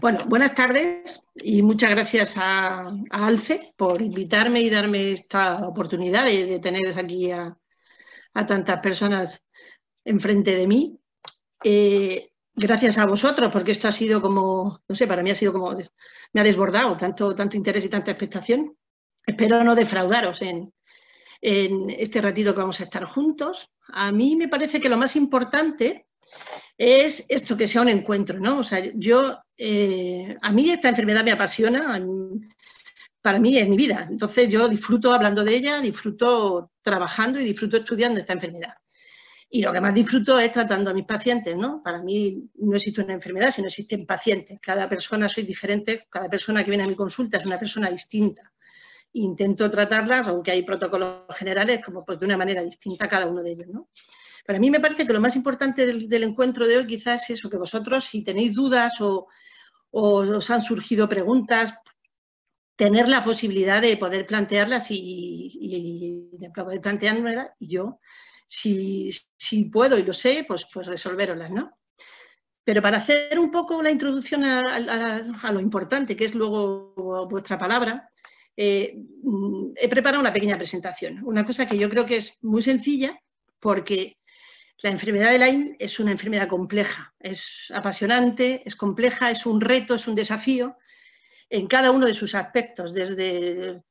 Bueno, buenas tardes y muchas gracias a, Alce por invitarme y darme esta oportunidad de, tener aquí a, tantas personas enfrente de mí. Eh, gracias a vosotros, porque esto ha sido como, no sé, para mí ha sido como, me ha desbordado tanto, tanto interés y tanta expectación. Espero no defraudaros en, en este ratito que vamos a estar juntos. A mí me parece que lo más importante es esto que sea un encuentro, ¿no? O sea, yo, eh, a mí esta enfermedad me apasiona, para mí es mi vida, entonces yo disfruto hablando de ella, disfruto trabajando y disfruto estudiando esta enfermedad. Y lo que más disfruto es tratando a mis pacientes, ¿no? Para mí no existe una enfermedad, sino existen pacientes. Cada persona soy diferente, cada persona que viene a mi consulta es una persona distinta. Intento tratarlas, aunque hay protocolos generales, como pues de una manera distinta cada uno de ellos, ¿no? Para mí me parece que lo más importante del, encuentro de hoy quizás es eso, que vosotros si tenéis dudas o, os han surgido preguntas, tener la posibilidad de poder plantearlas y, de poder y yo, si, si, puedo y lo sé, pues, pues resolveroslas, ¿no? Pero para hacer un poco la introducción a, lo importante, que es luego vuestra palabra, eh, mm, he preparado una pequeña presentación. Una cosa que yo creo que es muy sencilla, porque la enfermedad de Lyme es una enfermedad compleja, es apasionante, es compleja, es un reto, es un desafío en cada uno de sus aspectos, desde,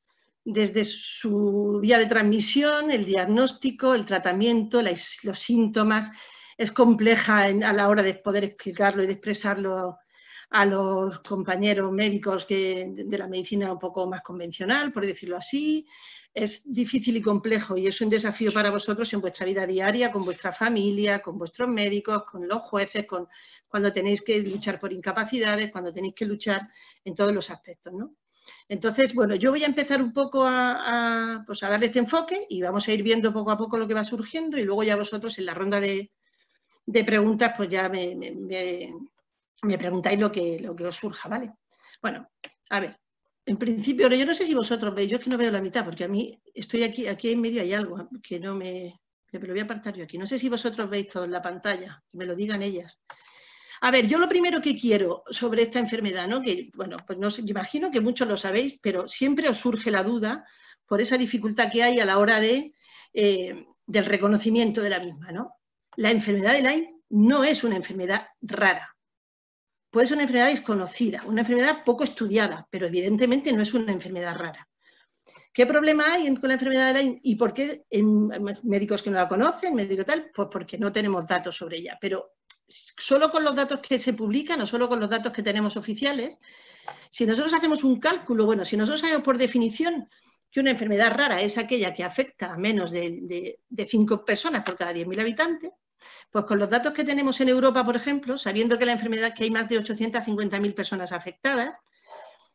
desde su vía de transmisión, el diagnóstico, el tratamiento, los síntomas. Es compleja a la hora de poder explicarlo y de expresarlo a los compañeros médicos de la medicina un poco más convencional, por decirlo así. Es difícil y complejo y es un desafío para vosotros en vuestra vida diaria, con vuestra familia, con vuestros médicos, con los jueces, con, cuando tenéis que luchar por incapacidades, cuando tenéis que luchar en todos los aspectos, ¿no? Entonces, bueno, yo voy a empezar un poco a, pues darle este enfoque y vamos a ir viendo poco a poco lo que va surgiendo y luego ya vosotros en la ronda de, preguntas pues ya me, me preguntáis lo que, lo que os surja, ¿vale? Bueno, a ver, en principio, yo no sé si vosotros veis, yo es que no veo la mitad, porque a mí estoy aquí, aquí en medio hay algo ah, que no me, lo voy a apartar yo aquí. No sé si vosotros veis todo en la pantalla, que me lo digan ellas. A ver, yo lo primero que quiero sobre esta enfermedad, ¿no? que bueno, pues no sé, imagino que muchos lo sabéis, pero siempre os surge la duda por esa dificultad que hay a la hora de, eh, del reconocimiento de la misma. ¿no? La enfermedad de Lyme no es una enfermedad rara, Puede ser una enfermedad desconocida, una enfermedad poco estudiada, pero evidentemente no es una enfermedad rara. ¿Qué problema hay con la enfermedad de Lyme y por qué en médicos que no la conocen, médico tal? Pues porque no tenemos datos sobre ella. Pero solo con los datos que se publican o solo con los datos que tenemos oficiales, si nosotros hacemos un cálculo, bueno, si nosotros sabemos por definición que una enfermedad rara es aquella que afecta a menos de, cinco de 5 personas por cada 10.000 habitantes, pues con los datos que tenemos en Europa, por ejemplo, sabiendo que la enfermedad que hay más de 850.000 personas afectadas,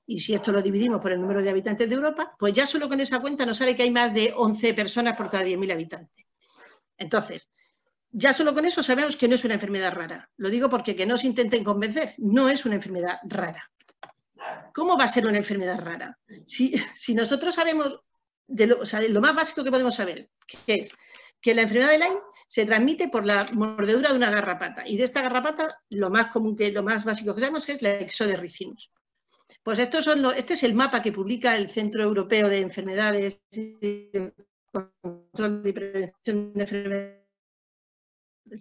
y si esto lo dividimos por el número de habitantes de Europa, pues ya solo con esa cuenta nos sale que hay más de 11 personas por cada 10.000 habitantes. Entonces, ya solo con eso sabemos que no es una enfermedad rara. Lo digo porque que no se intenten convencer, no es una enfermedad rara. ¿Cómo va a ser una enfermedad rara? Si, nosotros sabemos, de lo, o sea, lo más básico que podemos saber, que es que la enfermedad de Lyme se transmite por la mordedura de una garrapata. Y de esta garrapata, lo más común, que, lo más básico que sabemos es la exoderricinus. Pues estos son este es el mapa que publica el Centro Europeo de Enfermedades y Control y Prevención de Enfermedades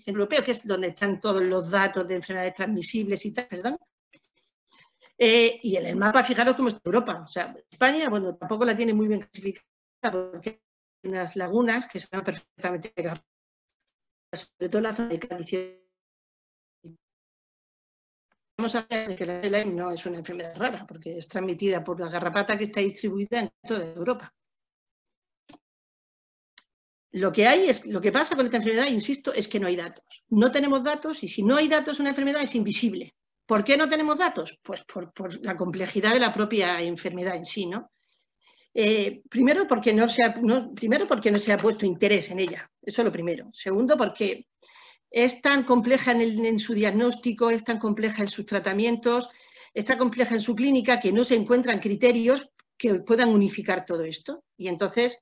Centro Europeo, que es donde están todos los datos de enfermedades transmisibles y tal, perdón. Eh, y en el mapa, fijaros cómo está Europa. O sea, España, bueno, tampoco la tiene muy bien clasificada porque unas lagunas que son perfectamente sobre todo la zona de Cádiz. Vamos a ver que la Lyme no es una enfermedad rara, porque es transmitida por la garrapata que está distribuida en toda Europa. Lo que, hay es, lo que pasa con esta enfermedad, insisto, es que no hay datos. No tenemos datos y si no hay datos, una enfermedad es invisible. ¿Por qué no tenemos datos? Pues por, por la complejidad de la propia enfermedad en sí, ¿no? Eh, primero, porque no se ha, primero, porque no se ha puesto interés en ella, eso es lo primero. Segundo, porque es tan compleja en, su diagnóstico, es tan compleja en sus tratamientos, es tan compleja en su clínica que no se encuentran criterios que puedan unificar todo esto. Y entonces,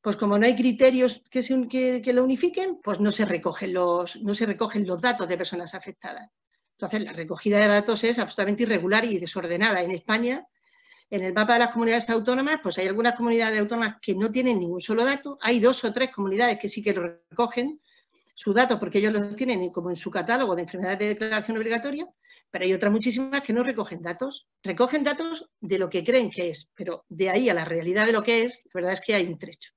pues como no hay criterios que, lo unifiquen, pues no se, recogen los, no se recogen los datos de personas afectadas. Entonces, la recogida de datos es absolutamente irregular y desordenada en España en el mapa de las comunidades autónomas, pues hay algunas comunidades autónomas que no tienen ningún solo dato, hay dos o tres comunidades que sí que lo recogen, sus datos, porque ellos los tienen como en su catálogo de enfermedades de declaración obligatoria, pero hay otras muchísimas que no recogen datos. Recogen datos de lo que creen que es, pero de ahí a la realidad de lo que es, la verdad es que hay un trecho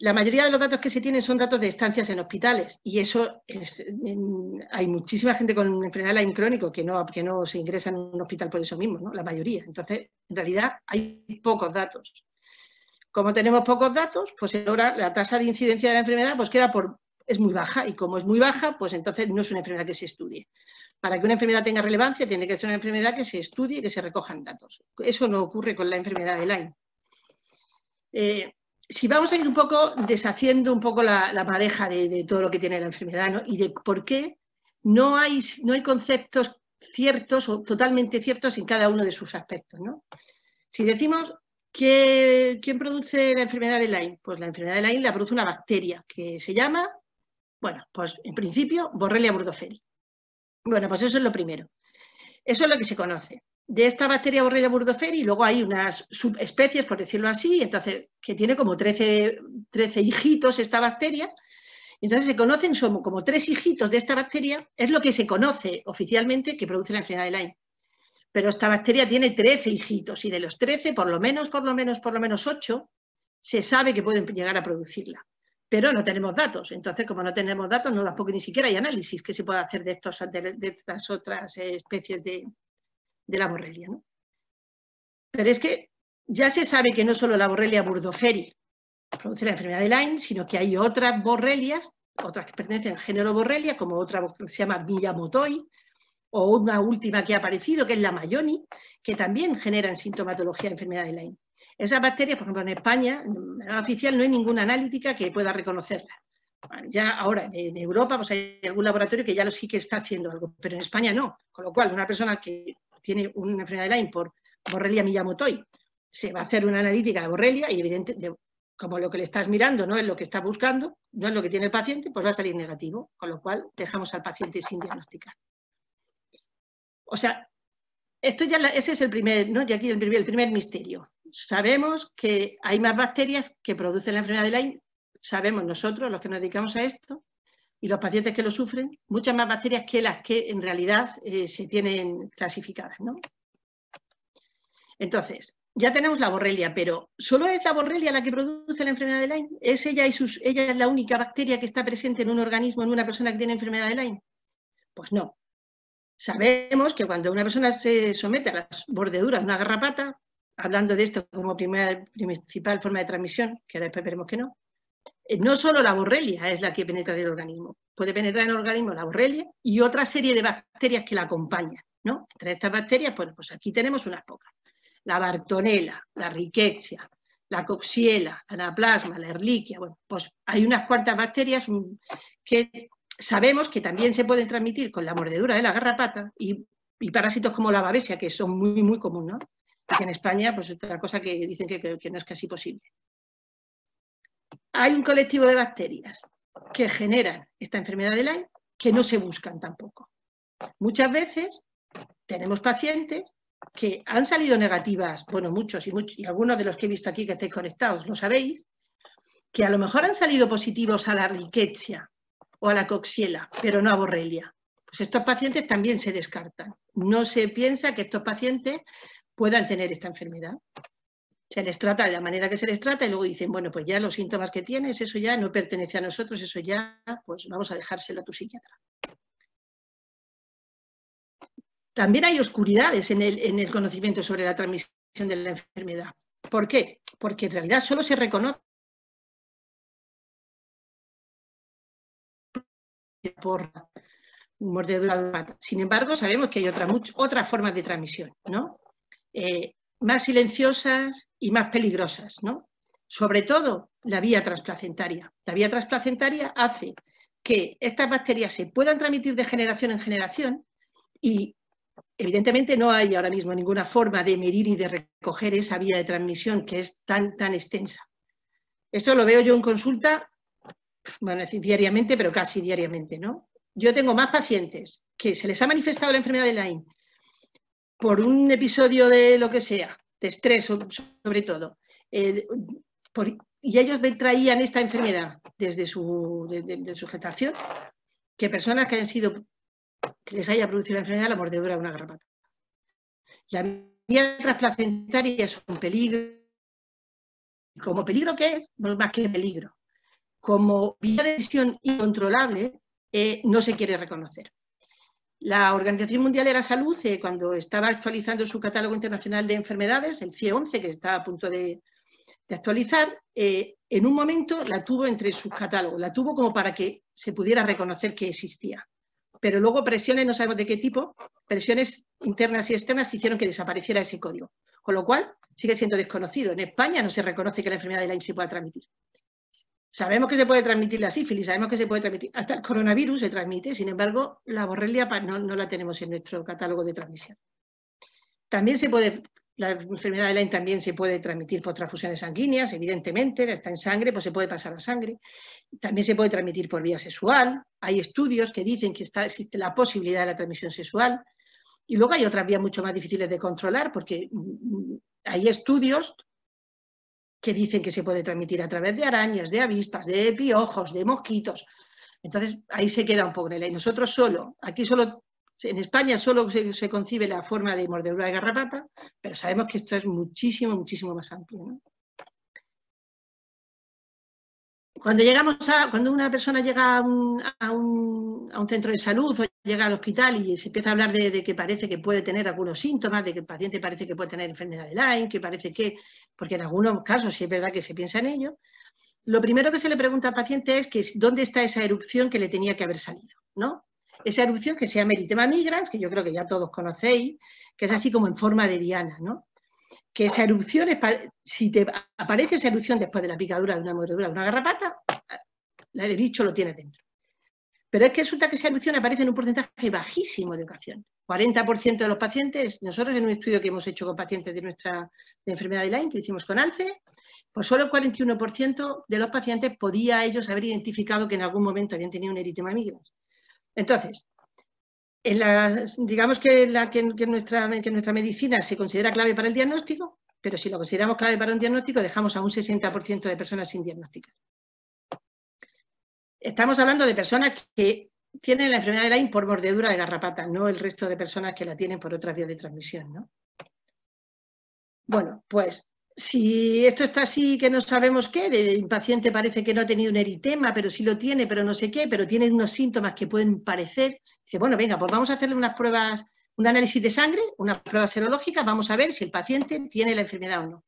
la mayoría de los datos que se tienen son datos de estancias en hospitales y eso es, hay muchísima gente con enfermedad de Lyme crónico que no, que no se ingresa en un hospital por eso mismo, la mayoría. Entonces, en realidad hay pocos datos. Como tenemos pocos datos, pues ahora la tasa de incidencia de la enfermedad pues queda por, es muy baja y como es muy baja, pues entonces no es una enfermedad que se estudie. Para que una enfermedad tenga relevancia tiene que ser una enfermedad que se estudie y que se recojan datos. Eso no ocurre con la enfermedad de Lyme. Eh, si vamos a ir un poco deshaciendo un poco la, la madeja de, todo lo que tiene la enfermedad ¿no? y de por qué no hay, no hay conceptos ciertos o totalmente ciertos en cada uno de sus aspectos. Si decimos que, quién produce la enfermedad de Lyme, pues la enfermedad de Lyme la produce una bacteria que se llama, bueno, pues en principio Borrelia burgdorferi. Bueno, pues eso es lo primero. Eso es lo que se conoce de esta bacteria borrelia burdoferi, luego hay unas subespecies, por decirlo así, entonces, que tiene como 13, 13 hijitos esta bacteria, entonces se conocen como, como tres hijitos de esta bacteria, es lo que se conoce oficialmente que produce la enfermedad de Lyme. Pero esta bacteria tiene 13 hijitos y de los 13, por lo menos, por lo menos, por lo menos 8, se sabe que pueden llegar a producirla. Pero no tenemos datos, entonces como no tenemos datos, no tampoco ni siquiera hay análisis que se pueda hacer de, de estas otras eh, especies de, de la borrelia. Pero es que ya se sabe que no solo la borrelia burdoferi produce la enfermedad de Lyme, sino que hay otras borrelias, otras que pertenecen al género borrelia, como otra que se llama villamotoi o una última que ha aparecido, que es la Mayoni, que también generan sintomatología de enfermedad de Lyme. Esas bacterias, por ejemplo, en España, en la oficial, no hay ninguna analítica que pueda reconocerlas. ya ahora, en Europa, pues hay algún laboratorio que ya lo sí que está haciendo algo, pero en España no. Con lo cual, una persona que tiene una enfermedad de Lyme por Borrelia miyamotoi, se va a hacer una analítica de Borrelia y evidente, como lo que le estás mirando no es lo que estás buscando, no es lo que tiene el paciente, pues va a salir negativo, con lo cual dejamos al paciente sin diagnosticar. O sea, esto ya ese es el primer, ¿no? aquí el el primer misterio. Sabemos que hay más bacterias que producen la enfermedad de Lyme, sabemos nosotros, los que nos dedicamos a esto, y los pacientes que lo sufren, muchas más bacterias que las que en realidad eh, se tienen clasificadas. ¿no? Entonces, ya tenemos la borrelia, pero ¿solo es la borrelia la que produce la enfermedad de Lyme? ¿Es ella, y sus, ella es la única bacteria que está presente en un organismo, en una persona que tiene enfermedad de Lyme? Pues no. Sabemos que cuando una persona se somete a las bordeduras de una garrapata, hablando de esto como principal forma de transmisión, que ahora después veremos que no, eh, no solo la borrelia es la que penetra en el organismo, puede penetrar en el organismo la borrelia y otra serie de bacterias que la acompañan. ¿no? Entre estas bacterias, pues, aquí tenemos unas pocas. La bartonela, la rickettsia, la coxiela, la anaplasma, la erliquia, pues hay unas cuantas bacterias mm, que sabemos que también se pueden transmitir con la mordedura de la garrapata y, parásitos como la babesia, que son muy, muy comunes, ¿no? en España, pues otra cosa que dicen que no es casi posible hay un colectivo de bacterias que generan esta enfermedad de Lyme que no se buscan tampoco. Muchas veces tenemos pacientes que han salido negativas, bueno, muchos y, algunos de los que he visto aquí que estáis conectados lo sabéis, que a lo mejor han salido positivos a la riquecia o a la coxiela, pero no a borrelia. Pues estos pacientes también se descartan. No se piensa que estos pacientes puedan tener esta enfermedad se les trata de la manera que se les trata y luego dicen, bueno, pues ya los síntomas que tienes, eso ya no pertenece a nosotros, eso ya, pues vamos a dejárselo a tu psiquiatra. También hay oscuridades en el, conocimiento sobre la transmisión de la enfermedad. ¿Por qué? Porque en realidad solo se reconoce por mordedura de pata. Sin embargo, sabemos que hay otras otra formas de transmisión, ¿no? Eh, más silenciosas y más peligrosas, ¿no? Sobre todo la vía transplacentaria. La vía transplacentaria hace que estas bacterias se puedan transmitir de generación en generación y evidentemente no hay ahora mismo ninguna forma de medir y de recoger esa vía de transmisión que es tan, tan extensa. Esto lo veo yo en consulta, bueno, decir diariamente, pero casi diariamente, ¿no? Yo tengo más pacientes que se les ha manifestado la enfermedad de Lyme por un episodio de lo que sea, de estrés sobre todo, eh, y ellos traían esta enfermedad desde su, de, su gestación, que personas que sido, les haya producido la enfermedad, la mordedura de una garrapata. La vía trasplacentaria es un peligro, como peligro que es, más que peligro, como vía de visión incontrolable, eh, no se quiere reconocer. La Organización Mundial de la Salud, eh, cuando estaba actualizando su catálogo internacional de enfermedades, el CIE 11, que está a punto de, actualizar, eh, en un momento la tuvo entre sus catálogos, la tuvo como para que se pudiera reconocer que existía. Pero luego presiones, no sabemos de qué tipo, presiones internas y externas hicieron que desapareciera ese código. Con lo cual, sigue siendo desconocido. En España no se reconoce que la enfermedad de Lyme se pueda transmitir. Sabemos que se puede transmitir la sífilis, sabemos que se puede transmitir, hasta el coronavirus se transmite, sin embargo, la borrelia no, la tenemos en nuestro catálogo de transmisión. También se puede, la enfermedad de Lyme también se puede transmitir por transfusiones sanguíneas, evidentemente, está en sangre, pues se puede pasar a sangre. También se puede transmitir por vía sexual, hay estudios que dicen que existe la posibilidad de la transmisión sexual, y luego hay otras vías mucho más difíciles de controlar, porque mm, mm, hay estudios que dicen que se puede transmitir a través de arañas, de avispas, de piojos, de mosquitos. Entonces, ahí se queda un poco el Nosotros solo, aquí solo, en España solo se, concibe la forma de mordedura de garrapata, pero sabemos que esto es muchísimo, muchísimo más amplio. cuando llegamos a, cuando una persona llega a un, centro de salud o llega al hospital y se empieza a hablar de, que parece que puede tener algunos síntomas, de que el paciente parece que puede tener enfermedad de Lyme, que parece que, porque en algunos casos sí es verdad que se piensa en ello, lo primero que se le pregunta al paciente es que dónde está esa erupción que le tenía que haber salido, ¿no? Esa erupción que se llama eritema migrans, que yo creo que ya todos conocéis, que es así como en forma de diana, ¿no? que esa erupción, si te aparece esa erupción después de la picadura de una mordedura de una garrapata, el bicho lo tiene dentro. Pero es que resulta que esa erupción aparece en un porcentaje bajísimo de ocasión. 40% de los pacientes, nosotros en un estudio que hemos hecho con pacientes de nuestra enfermedad de Lyme, que hicimos con ALCE, pues solo el 41% de los pacientes podía ellos haber identificado que en algún momento habían tenido un eritema migrans. Entonces, digamos que, la, nuestra, medicina se considera clave para el diagnóstico, pero si lo consideramos clave para un diagnóstico, dejamos a un 60% de personas sin diagnóstico. Estamos hablando de personas que tienen la enfermedad de Lyme por mordedura de garrapata, no el resto de personas que la tienen por otras vías de transmisión. ¿no? Bueno, pues si esto está así, que no sabemos qué, un paciente parece que no ha tenido un eritema, pero sí lo tiene, pero no sé qué, pero tiene unos síntomas que pueden parecer, dice, bueno, venga, pues vamos a hacerle unas pruebas, un análisis de sangre, unas pruebas serológicas, vamos a ver si el paciente tiene la enfermedad o no.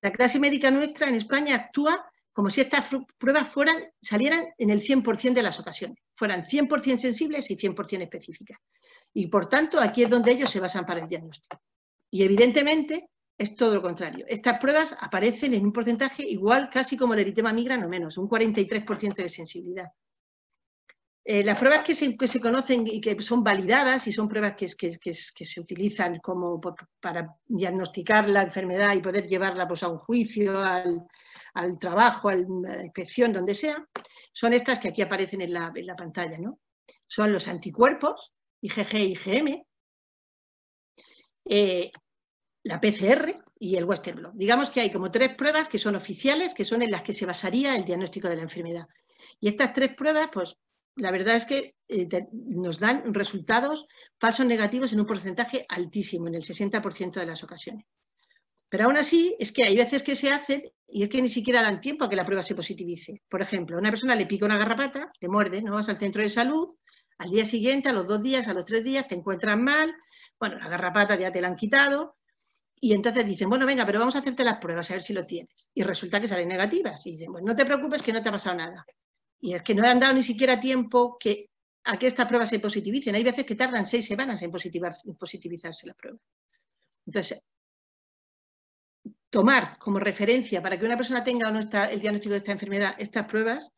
La clase médica nuestra en España actúa como si estas pruebas fueran, salieran en el 100% de las ocasiones, fueran 100% sensibles y 100% específicas. Y por tanto, aquí es donde ellos se basan para el diagnóstico. Y evidentemente, es todo lo contrario. Estas pruebas aparecen en un porcentaje igual casi como el eritema migra, no menos, un 43% de sensibilidad. Eh, las pruebas que se, conocen y que son validadas y son pruebas que, se utilizan como para diagnosticar la enfermedad y poder llevarla pues, a un juicio, al, trabajo, a la inspección, donde sea, son estas que aquí aparecen en la, pantalla. ¿no? Son los anticuerpos, IgG e IgM, eh, la PCR y el Western Blot. Digamos que hay como tres pruebas que son oficiales, que son en las que se basaría el diagnóstico de la enfermedad. Y estas tres pruebas, pues la verdad es que eh, nos dan resultados falsos negativos en un porcentaje altísimo, en el 60% de las ocasiones. Pero aún así, es que hay veces que se hacen y es que ni siquiera dan tiempo a que la prueba se positivice. Por ejemplo, a una persona le pica una garrapata, le muerde, no vas al centro de salud, al día siguiente, a los dos días, a los tres días, te encuentras mal, bueno, la garrapata ya te la han quitado, y entonces dicen, bueno, venga, pero vamos a hacerte las pruebas a ver si lo tienes. Y resulta que salen negativas. Y dicen, bueno, pues no te preocupes que no te ha pasado nada. Y es que no han dado ni siquiera tiempo que, a que estas pruebas se positivicen. Hay veces que tardan seis semanas en, positivizarse la prueba. Entonces, tomar como referencia para que una persona tenga o no está el diagnóstico de esta enfermedad estas pruebas,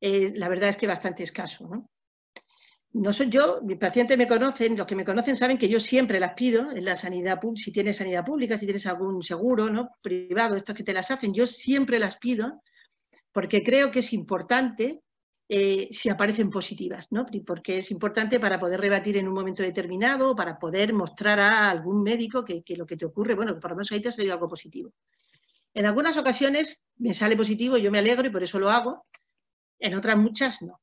eh, la verdad es que bastante escaso. ¿no? no soy yo, mis pacientes me conocen, los que me conocen saben que yo siempre las pido en la sanidad pública si tienes sanidad pública, si tienes algún seguro ¿no? privado, estos que te las hacen, yo siempre las pido porque creo que es importante eh, si aparecen positivas, ¿no? porque es importante para poder rebatir en un momento determinado, para poder mostrar a algún médico que, que lo que te ocurre, bueno, por lo menos ahí te ha salido algo positivo. En algunas ocasiones me sale positivo, yo me alegro y por eso lo hago, en otras muchas no.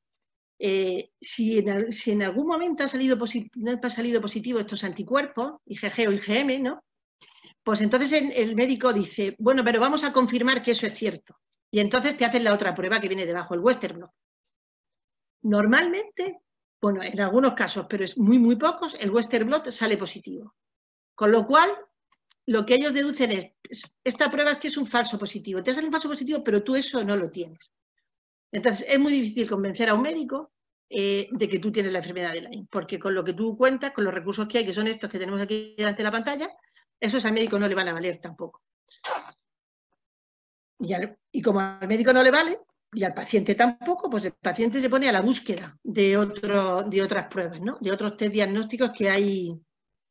Eh, si, en, algún momento ha salido, ha salido positivo estos anticuerpos, IgG o IgM, ¿no? Pues entonces el, médico dice, bueno, pero vamos a confirmar que eso es cierto. Y entonces te hacen la otra prueba que viene debajo, el Western blot. Normalmente, bueno, en algunos casos, pero es muy, muy pocos, el Western blot sale positivo. Con lo cual, lo que ellos deducen es, esta prueba es que es un falso positivo. Te sale un falso positivo, pero tú eso no lo tienes. Entonces, es muy difícil convencer a un médico eh, de que tú tienes la enfermedad de Lyme, porque con lo que tú cuentas, con los recursos que hay, que son estos que tenemos aquí delante de la pantalla, esos al médico no le van a valer tampoco. Y, como al médico no le vale, y al paciente tampoco, pues el paciente se pone a la búsqueda de, otro, de otras pruebas, de otros test diagnósticos que, hay,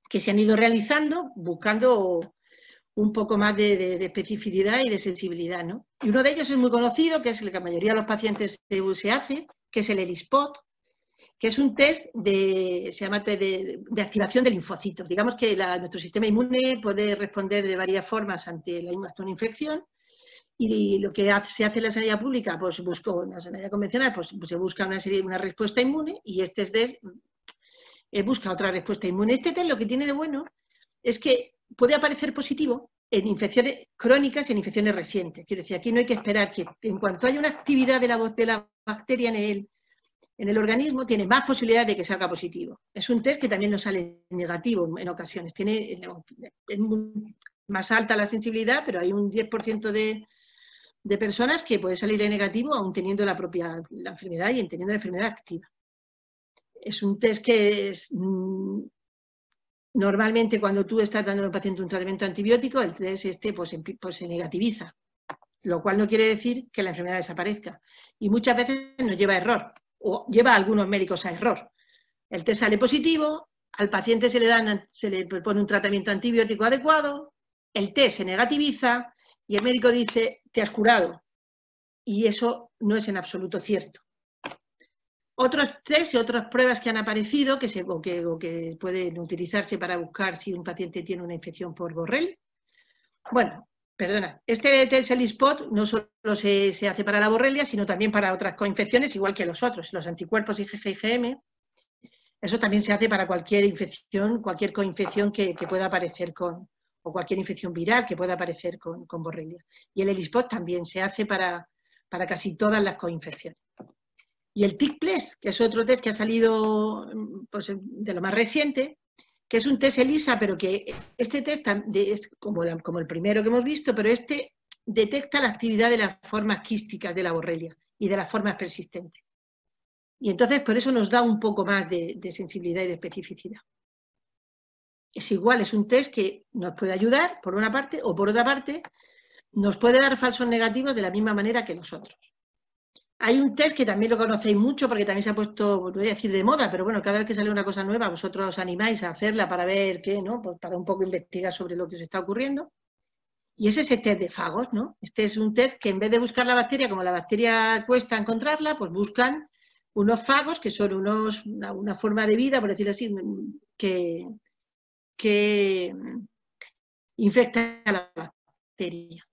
que se han ido realizando buscando un poco más de, especificidad y de sensibilidad. Y uno de ellos es muy conocido, que es el que la mayoría de los pacientes se, se hace, que es el ELISPOT, que es un test de, se llama de, activación del linfocitos. Digamos que nuestro sistema inmune puede responder de varias formas ante la, una infección y lo que se hace en la sanidad pública, pues busco en la sanidad convencional, pues, pues se busca una serie una respuesta inmune y este test busca otra respuesta inmune. Este test lo que tiene de bueno es que puede aparecer positivo en infecciones crónicas y en infecciones recientes. Quiero decir, aquí no hay que esperar que en cuanto haya una actividad de la, de la bacteria en el, en el organismo tiene más posibilidad de que salga positivo. Es un test que también nos sale negativo en ocasiones. Tiene eh, es más alta la sensibilidad, pero hay un 10% de, personas que puede salir de negativo aún teniendo la propia enfermedad y teniendo la enfermedad activa. Es un test que mm, normalmente cuando tú estás dando al paciente un tratamiento antibiótico, el test este pues, pues, se negativiza, lo cual no quiere decir que la enfermedad desaparezca. Y muchas veces nos lleva a error o lleva a algunos médicos a error. El test sale positivo, al paciente se le, dan, se le pone un tratamiento antibiótico adecuado, el test se negativiza y el médico dice, te has curado. Y eso no es en absoluto cierto. Otros test y otras pruebas que han aparecido que, se, que, que pueden utilizarse para buscar si un paciente tiene una infección por Borrel. Bueno, Perdona, este test ELISPOT no solo se, hace para la borrelia, sino también para otras coinfecciones, igual que los otros, los anticuerpos IgG y IgM. Eso también se hace para cualquier infección, cualquier coinfección que, que pueda aparecer con, o cualquier infección viral que pueda aparecer con, con borrelia. Y el ELISPOT también se hace para, casi todas las coinfecciones. Y el TICPLES, que es otro test que ha salido pues, de lo más reciente, que es un test ELISA, pero que este test es como, el primero que hemos visto, pero este detecta la actividad de las formas quísticas de la borrelia y de las formas persistentes. Y entonces por eso nos da un poco más de, sensibilidad y de especificidad. Es igual, es un test que nos puede ayudar, por una parte, o por otra parte, nos puede dar falsos negativos de la misma manera que nosotros. Hay un test que también lo conocéis mucho porque también se ha puesto, voy a decir de moda, pero bueno, cada vez que sale una cosa nueva vosotros os animáis a hacerla para ver qué, ¿no? Pues para un poco investigar sobre lo que os está ocurriendo. Y es ese test de fagos, ¿no? Este es un test que en vez de buscar la bacteria, como la bacteria cuesta encontrarla, pues buscan unos fagos que son unos, una, forma de vida, por decirlo así, que, que infecta a la bacteria.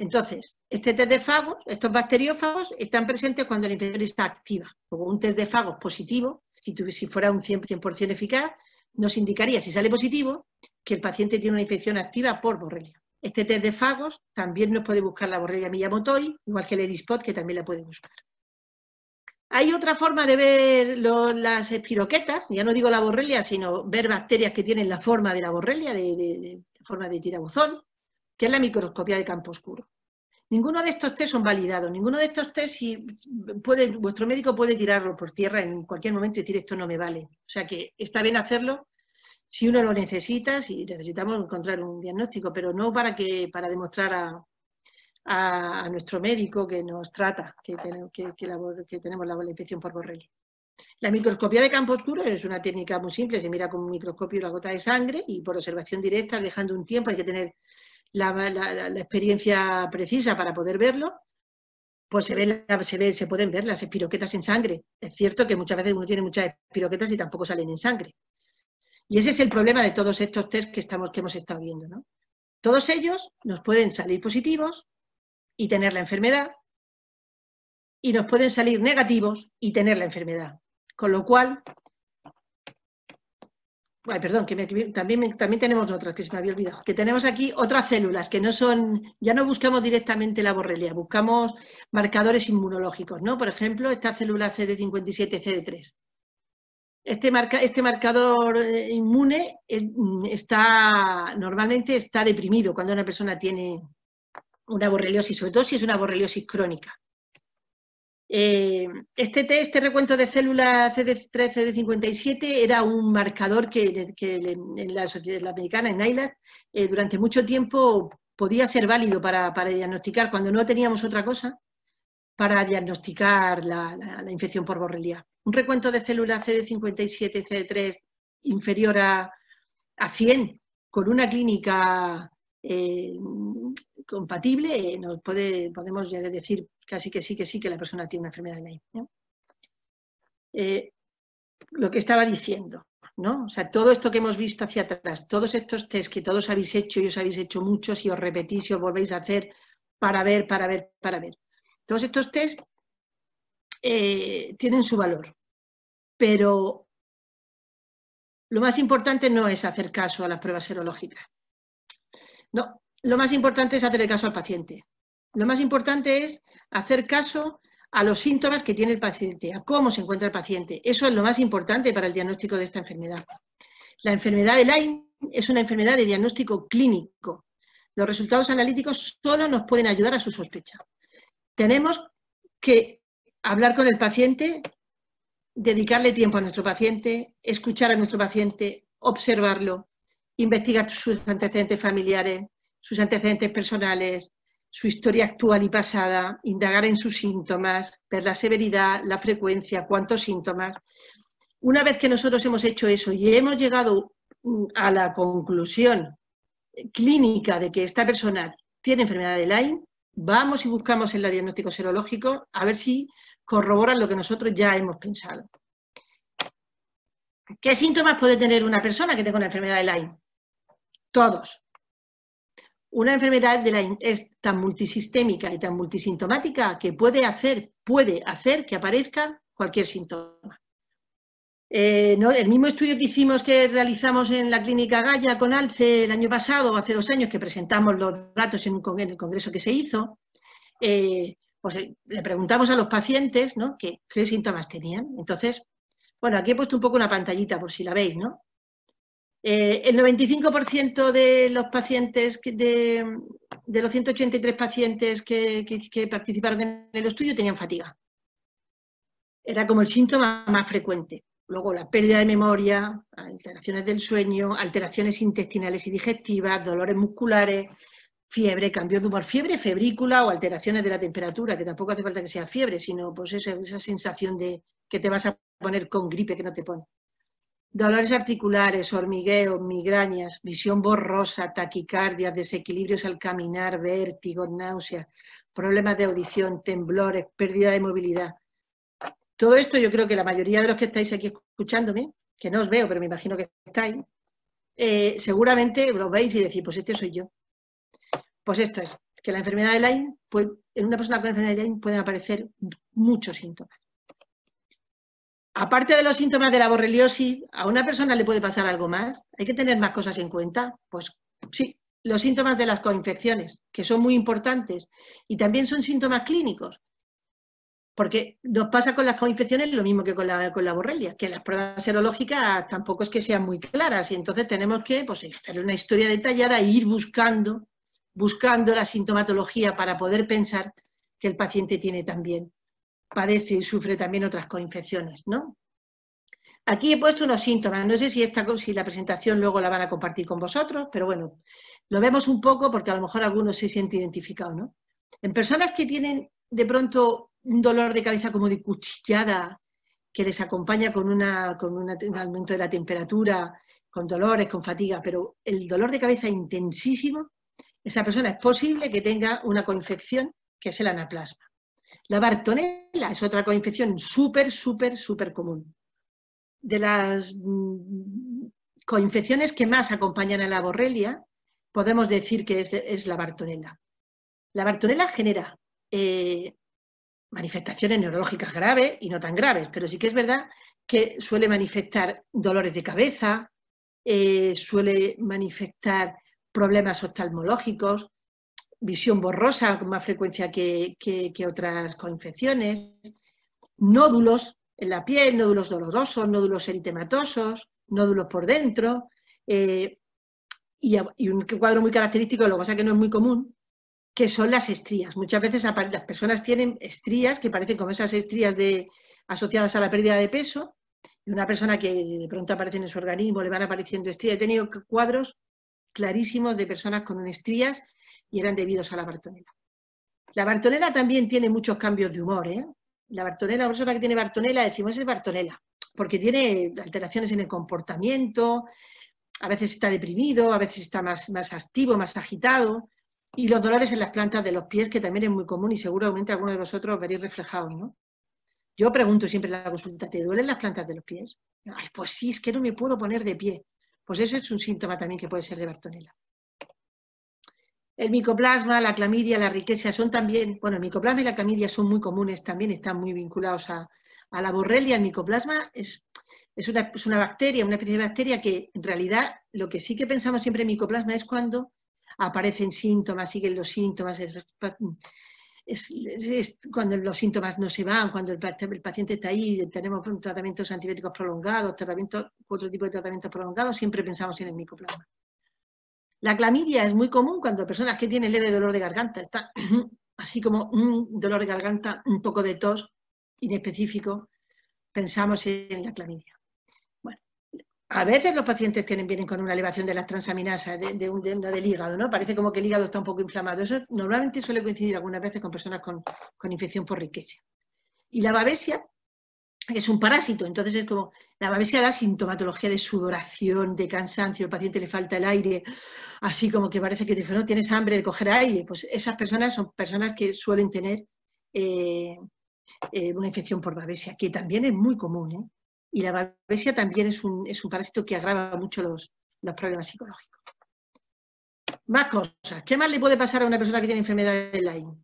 Entonces, este test de fagos, estos bacteriófagos, están presentes cuando la infección está activa. Como un test de fagos positivo, si, fuera un 100%, eficaz, nos indicaría, si sale positivo, que el paciente tiene una infección activa por borrelia. Este test de fagos también nos puede buscar la borrelia Miyamotoi, igual que el Erispot, que también la puede buscar. Hay otra forma de ver las espiroquetas, ya no digo la borrelia, sino ver bacterias que tienen la forma de la borrelia, de, de forma de tirabuzón que es la microscopía de campo oscuro. Ninguno de estos test son validados, ninguno de estos test si puede, vuestro médico puede tirarlo por tierra en cualquier momento y decir esto no me vale. O sea que está bien hacerlo si uno lo necesita, si necesitamos encontrar un diagnóstico, pero no para que para demostrar a, nuestro médico que nos trata, que, tenemos la, la, infección por Borrelia. La microscopía de campo oscuro es una técnica muy simple, se mira con un microscopio la gota de sangre y por observación directa, dejando un tiempo, hay que tener la, experiencia precisa para poder verlo, pues se, ven, se, se pueden ver las espiroquetas en sangre. Es cierto que muchas veces uno tiene muchas espiroquetas y tampoco salen en sangre. Y ese es el problema de todos estos test que, estamos, que hemos estado viendo. Todos ellos nos pueden salir positivos y tener la enfermedad, y nos pueden salir negativos y tener la enfermedad. Con lo cual, bueno, perdón, que, también, también tenemos otras que se me había olvidado. Que tenemos aquí otras células que no son, ya no buscamos directamente la borrelia, buscamos marcadores inmunológicos, ¿no? Por ejemplo, esta célula CD57, CD3. Este, marca, este marcador eh, inmune eh, está, normalmente está deprimido cuando una persona tiene una borreliosis, sobre todo si es una borreliosis crónica. Eh, este, este recuento de células CD3, CD57 era un marcador que, en la sociedad americana, en NILAC, eh, durante mucho tiempo podía ser válido para, diagnosticar, cuando no teníamos otra cosa, para diagnosticar la, infección por borrelia. Un recuento de células CD57, CD3 inferior a, a 100, con una clínica eh, compatible, eh, nos podemos decir casi que sí, que sí, que la persona tiene una enfermedad de ¿no? Eh, lo que estaba diciendo, ¿no? O sea, todo esto que hemos visto hacia atrás, todos estos test que todos habéis hecho y os habéis hecho muchos y os repetís y os volvéis a hacer para ver, para ver, para ver. Todos estos test eh, tienen su valor, pero lo más importante no es hacer caso a las pruebas serológicas. No, lo más importante es hacerle caso al paciente. Lo más importante es hacer caso a los síntomas que tiene el paciente, a cómo se encuentra el paciente. Eso es lo más importante para el diagnóstico de esta enfermedad. La enfermedad de Lyme es una enfermedad de diagnóstico clínico. Los resultados analíticos solo nos pueden ayudar a su sospecha. Tenemos que hablar con el paciente, dedicarle tiempo a nuestro paciente, escuchar a nuestro paciente, observarlo, investigar sus antecedentes familiares, sus antecedentes personales, su historia actual y pasada, indagar en sus síntomas, ver la severidad, la frecuencia, cuántos síntomas. Una vez que nosotros hemos hecho eso y hemos llegado mm, a la conclusión clínica de que esta persona tiene enfermedad de Lyme, vamos y buscamos en la diagnóstico serológico a ver si corroboran lo que nosotros ya hemos pensado. ¿Qué síntomas puede tener una persona que tenga una enfermedad de Lyme? Todos una enfermedad es tan multisistémica y tan multisintomática que puede hacer, puede hacer que aparezca cualquier síntoma. Eh, no, el mismo estudio que hicimos, que realizamos en la clínica Gaya con Alce el año pasado, hace dos años, que presentamos los datos en, el congreso que se hizo, eh, pues eh, le preguntamos a los pacientes ¿no? ¿Qué, qué síntomas tenían. Entonces, bueno, aquí he puesto un poco una pantallita por si la veis, ¿no? Eh, el 95% de los pacientes, de, los 183 pacientes que, participaron en el estudio tenían fatiga. Era como el síntoma más frecuente. Luego la pérdida de memoria, alteraciones del sueño, alteraciones intestinales y digestivas, dolores musculares, fiebre, cambio de humor, fiebre febrícula o alteraciones de la temperatura, que tampoco hace falta que sea fiebre, sino pues esa sensación de que te vas a poner con gripe que no te pone. Dolores articulares, hormigueo, migrañas, visión borrosa, taquicardia desequilibrios al caminar, vértigo, náuseas, problemas de audición, temblores, pérdida de movilidad. Todo esto yo creo que la mayoría de los que estáis aquí escuchándome, que no os veo, pero me imagino que estáis, eh, seguramente lo veis y decís, pues este soy yo. Pues esto es, que la enfermedad de Lyme, pues, en una persona con enfermedad de Lyme pueden aparecer muchos síntomas aparte de los síntomas de la borreliosis, ¿a una persona le puede pasar algo más? ¿Hay que tener más cosas en cuenta? Pues sí, los síntomas de las coinfecciones, que son muy importantes y también son síntomas clínicos. Porque nos pasa con las coinfecciones lo mismo que con la, con borrelia, que las pruebas serológicas tampoco es que sean muy claras y entonces tenemos que pues, hacer una historia detallada e ir buscando, buscando la sintomatología para poder pensar que el paciente tiene también padece y sufre también otras coinfecciones, ¿no? Aquí he puesto unos síntomas, no sé si, esta, si la presentación luego la van a compartir con vosotros, pero bueno, lo vemos un poco porque a lo mejor algunos se siente identificado, ¿no? En personas que tienen de pronto un dolor de cabeza como de cuchillada, que les acompaña con, una, un aumento de la temperatura, con dolores, con fatiga, pero el dolor de cabeza intensísimo, esa persona es posible que tenga una coinfección que es el anaplasma. La bartonela es otra coinfección súper, súper, súper común. De las mm, coinfecciones que más acompañan a la borrelia, podemos decir que es, la bartonela. La bartonela genera eh, manifestaciones neurológicas graves y no tan graves, pero sí que es verdad que suele manifestar dolores de cabeza, eh, suele manifestar problemas oftalmológicos, visión borrosa con más frecuencia que, otras coinfecciones, nódulos en la piel, nódulos dolorosos, nódulos eritematosos, nódulos por dentro, eh, y, un cuadro muy característico, lo que pasa que no es muy común, que son las estrías. Muchas veces las personas tienen estrías que parecen como esas estrías de, asociadas a la pérdida de peso, y una persona que de pronto aparece en su organismo, le van apareciendo estrías. He tenido cuadros clarísimos de personas con estrías y eran debidos a la Bartonela. La Bartonela también tiene muchos cambios de humor. ¿eh? La Bartonela, la persona que tiene Bartonela, decimos es Bartonela, porque tiene alteraciones en el comportamiento, a veces está deprimido, a veces está más, más activo, más agitado, y los dolores en las plantas de los pies, que también es muy común y seguramente algunos de vosotros veréis reflejados, ¿no? Yo pregunto siempre en la consulta, ¿te duelen las plantas de los pies? Ay, pues sí, es que no me puedo poner de pie. Pues eso es un síntoma también que puede ser de Bartonella. El micoplasma, la clamidia, la riqueza son también, bueno, el micoplasma y la clamidia son muy comunes, también están muy vinculados a, la borrelia. El micoplasma es, una, es una bacteria, una especie de bacteria que en realidad lo que sí que pensamos siempre en micoplasma es cuando aparecen síntomas, siguen los síntomas, cuando los síntomas no se van, cuando el, paciente está ahí, tenemos tratamientos antibióticos prolongados, tratamientos, otro tipo de tratamientos prolongados, siempre pensamos en el micoplasma. La clamidia es muy común cuando personas que tienen leve dolor de garganta, así como un dolor de garganta, un poco de tos inespecífico, pensamos en la clamidia a veces los pacientes vienen con una elevación de las transaminasas de, un, del hígado, ¿no? Parece como que el hígado está un poco inflamado. Eso normalmente suele coincidir algunas veces con personas con, infección por riqueza. Y la babesia es un parásito, entonces es como la babesia da sintomatología de sudoración, de cansancio, el paciente le falta el aire, así como que parece que te no tienes hambre de coger aire. Pues esas personas son personas que suelen tener eh, eh, una infección por babesia, que también es muy común, ¿eh? Y la babesia también es un, parásito que agrava mucho los, problemas psicológicos. Más cosas. ¿Qué más le puede pasar a una persona que tiene enfermedad de Lyme?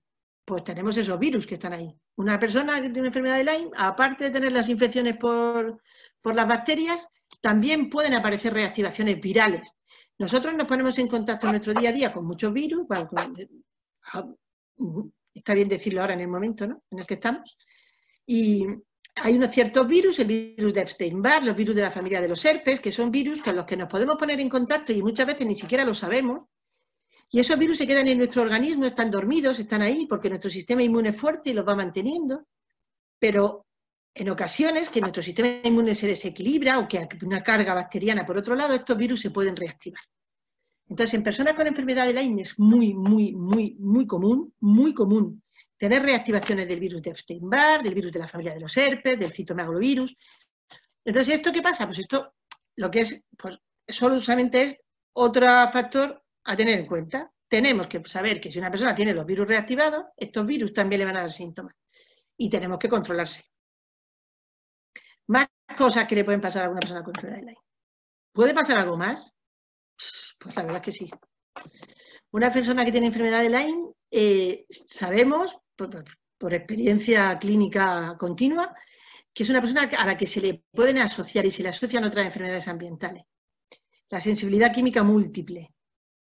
Pues tenemos esos virus que están ahí. Una persona que tiene enfermedad de Lyme, aparte de tener las infecciones por, las bacterias, también pueden aparecer reactivaciones virales. Nosotros nos ponemos en contacto en nuestro día a día con muchos virus, ah, mm, está bien decirlo ahora en el momento ¿no? en el que estamos, y, hay unos ciertos virus, el virus de Epstein-Barr, los virus de la familia de los herpes, que son virus con los que nos podemos poner en contacto y muchas veces ni siquiera lo sabemos. Y esos virus se quedan en nuestro organismo, están dormidos, están ahí, porque nuestro sistema inmune es fuerte y los va manteniendo. Pero en ocasiones que nuestro sistema inmune se desequilibra o que hay una carga bacteriana por otro lado, estos virus se pueden reactivar. Entonces, en personas con enfermedad de Lyme es muy, muy, muy, muy común, muy común tener reactivaciones del virus de Epstein-Barr, del virus de la familia de los herpes, del citomegalovirus. Entonces, ¿esto qué pasa? Pues esto lo que es, pues solamente es otro factor a tener en cuenta. Tenemos que saber que si una persona tiene los virus reactivados, estos virus también le van a dar síntomas y tenemos que controlarse. Más cosas que le pueden pasar a una persona con enfermedad de Lyme. ¿Puede pasar algo más? Pues la verdad es que sí. Una persona que tiene enfermedad de Lyme, eh, sabemos por, experiencia clínica continua, que es una persona a la que se le pueden asociar y se le asocian otras enfermedades ambientales. La sensibilidad química múltiple,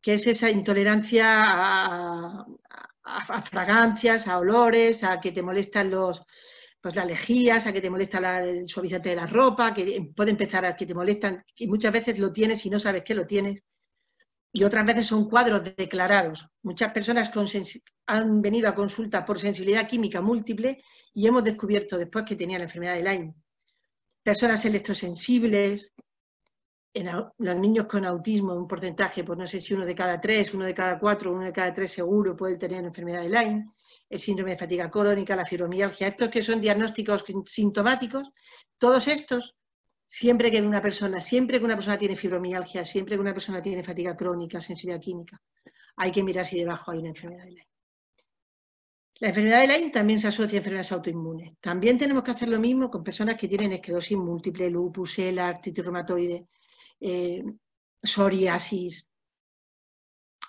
que es esa intolerancia a, fragancias, a olores, a que te molestan los, pues, las lejías, a que te molesta la, el suavizante de la ropa, que puede empezar a que te molestan y muchas veces lo tienes y no sabes que lo tienes y otras veces son cuadros declarados. Muchas personas han venido a consulta por sensibilidad química múltiple y hemos descubierto después que tenían la enfermedad de Lyme. Personas electrosensibles, en los niños con autismo, un porcentaje, pues no sé si uno de cada tres, uno de cada cuatro, uno de cada tres seguro puede tener enfermedad de Lyme, el síndrome de fatiga crónica, la fibromialgia, estos que son diagnósticos sintomáticos, todos estos Siempre que una persona, siempre que una persona tiene fibromialgia, siempre que una persona tiene fatiga crónica, sensibilidad química, hay que mirar si debajo hay una enfermedad de Lyme. La enfermedad de Lyme también se asocia a enfermedades autoinmunes. También tenemos que hacer lo mismo con personas que tienen esclerosis múltiple, lupus, el artritis reumatoide, eh, psoriasis.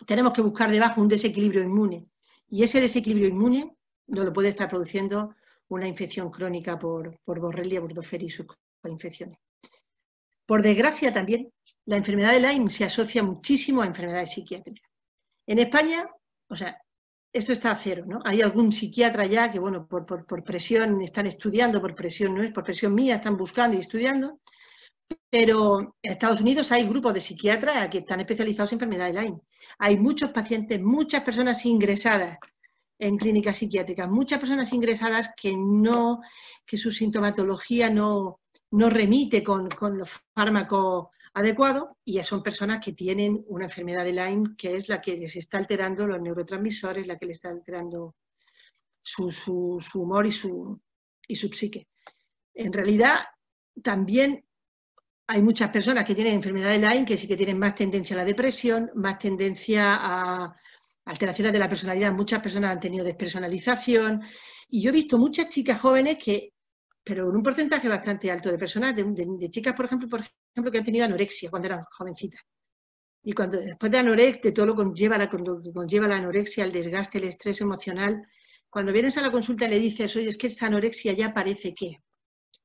Tenemos que buscar debajo un desequilibrio inmune. Y ese desequilibrio inmune no lo puede estar produciendo una infección crónica por, por Borrelia, Bordoferi o sus infecciones. Por desgracia también, la enfermedad de Lyme se asocia muchísimo a enfermedades psiquiátricas. En España, o sea, esto está a cero, ¿no? Hay algún psiquiatra ya que, bueno, por, presión están estudiando, por presión no es, por presión mía están buscando y estudiando, pero en Estados Unidos hay grupos de psiquiatras que están especializados en enfermedad de Lyme. Hay muchos pacientes, muchas personas ingresadas en clínicas psiquiátricas, muchas personas ingresadas que no, que su sintomatología no, no remite con, con los fármacos adecuados y ya son personas que tienen una enfermedad de Lyme que es la que les está alterando los neurotransmisores, la que les está alterando su, humor y su, y su psique. En realidad, también hay muchas personas que tienen enfermedad de Lyme que sí que tienen más tendencia a la depresión, más tendencia a alteraciones de la personalidad. Muchas personas han tenido despersonalización. Y yo he visto muchas chicas jóvenes que pero en un porcentaje bastante alto de personas, de, chicas, por ejemplo, por ejemplo, que han tenido anorexia cuando eran jovencitas. Y cuando después de anorexia, de todo lo, conlleva la, que conlleva la anorexia, el desgaste, el estrés emocional, cuando vienes a la consulta y le dices, oye, es que esa anorexia ya parece que,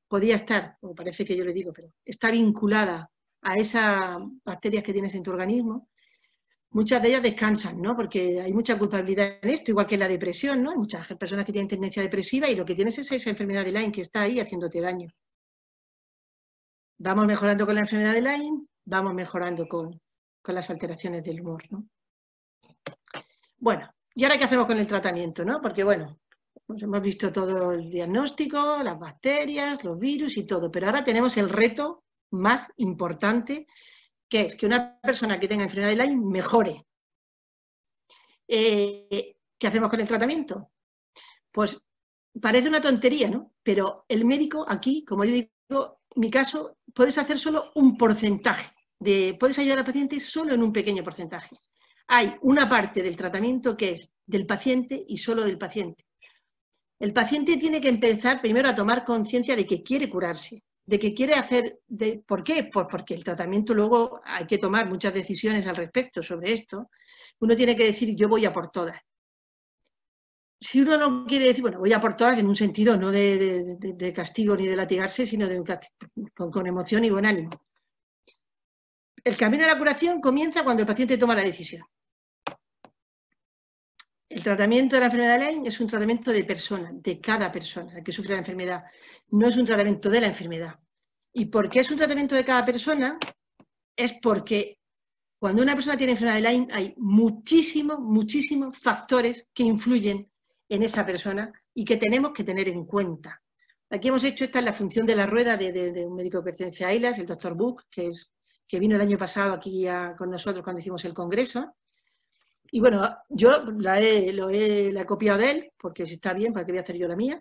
podía estar, o parece que yo le digo, pero está vinculada a esas bacterias que tienes en tu organismo, muchas de ellas descansan, ¿no? Porque hay mucha culpabilidad en esto, igual que en la depresión, ¿no? Hay muchas personas que tienen tendencia depresiva y lo que tienes es esa enfermedad de Lyme que está ahí haciéndote daño. Vamos mejorando con la enfermedad de Lyme, vamos mejorando con, las alteraciones del humor, ¿no? Bueno, ¿y ahora qué hacemos con el tratamiento, no? Porque, bueno, pues hemos visto todo el diagnóstico, las bacterias, los virus y todo, pero ahora tenemos el reto más importante que es que una persona que tenga enfermedad de Lyme mejore. Eh, ¿Qué hacemos con el tratamiento? Pues parece una tontería, ¿no? Pero el médico aquí, como yo digo, en mi caso, puedes hacer solo un porcentaje. De, puedes ayudar al paciente solo en un pequeño porcentaje. Hay una parte del tratamiento que es del paciente y solo del paciente. El paciente tiene que empezar primero a tomar conciencia de que quiere curarse de qué quiere hacer, de, ¿por qué? Pues porque el tratamiento luego hay que tomar muchas decisiones al respecto sobre esto. Uno tiene que decir, yo voy a por todas. Si uno no quiere decir, bueno, voy a por todas en un sentido no de, castigo ni de latigarse, sino con, emoción y buen ánimo. El camino a la curación comienza cuando el paciente toma la decisión. El tratamiento de la enfermedad de Lyme es un tratamiento de persona, de cada persona que sufre la enfermedad. No es un tratamiento de la enfermedad. ¿Y por qué es un tratamiento de cada persona? Es porque cuando una persona tiene enfermedad de Lyme hay muchísimos, muchísimos factores que influyen en esa persona y que tenemos que tener en cuenta. Aquí hemos hecho, esta es la función de la rueda de, un médico que pertenece a ILAS, el doctor Buck, que, es, que vino el año pasado aquí con nosotros cuando hicimos el congreso. Y bueno, yo la he, copiado de él, porque si está bien, ¿para qué voy a hacer yo la mía?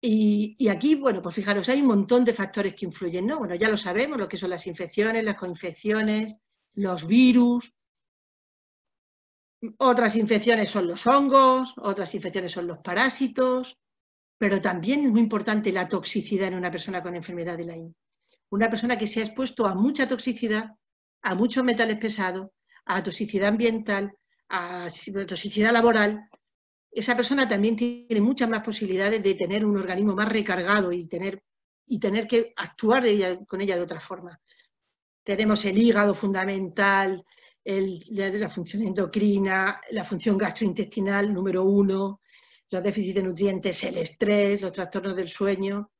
Y, aquí, bueno, pues fijaros, hay un montón de factores que influyen, ¿no? Bueno, ya lo sabemos, lo que son las infecciones, las coinfecciones, los virus, otras infecciones son los hongos, otras infecciones son los parásitos, pero también es muy importante la toxicidad en una persona con enfermedad de Lyme. Una persona que se ha expuesto a mucha toxicidad, a muchos metales pesados, a toxicidad ambiental, a toxicidad laboral, esa persona también tiene muchas más posibilidades de tener un organismo más recargado y tener, y tener que actuar con ella de otra forma. Tenemos el hígado fundamental, la, función endocrina, la función gastrointestinal número uno, los déficits de nutrientes, el estrés, los trastornos del sueño.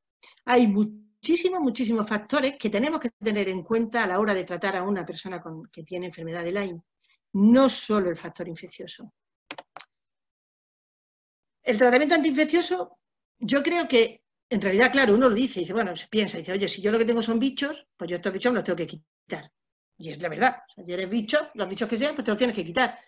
Hay muchísimos, muchísimos factores que tenemos que tener en cuenta a la hora de tratar a una persona que tiene enfermedad de Lyme no solo el factor infeccioso. El tratamiento antiinfeccioso, yo creo que, en realidad, claro, uno lo dice, dice, bueno, se piensa, dice, oye, si yo lo que tengo son bichos, pues yo estos bichos me los tengo que quitar. Y es la verdad, o si eres bicho, los bichos que sean, pues te los tienes que quitar.